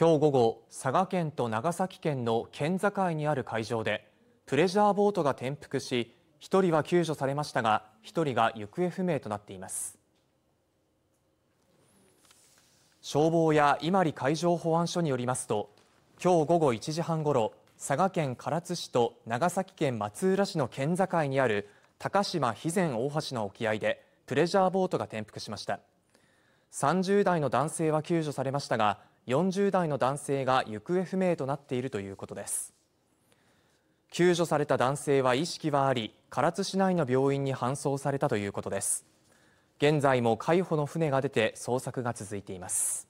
今日午後佐賀県と長崎県の県境にある海上でプレジャーボートが転覆し一人は救助されましたが一人が行方不明となっています消防や伊万里海上保安署によりますと今日午後1時半ごろ佐賀県唐津市と長崎県松浦市の県境にある高島肥前大橋の沖合でプレジャーボートが転覆しました30代の男性は救助されましたが40代の男性が行方不明となっているということです救助された男性は意識はあり唐津市内の病院に搬送されたということです現在も海保の船が出て捜索が続いています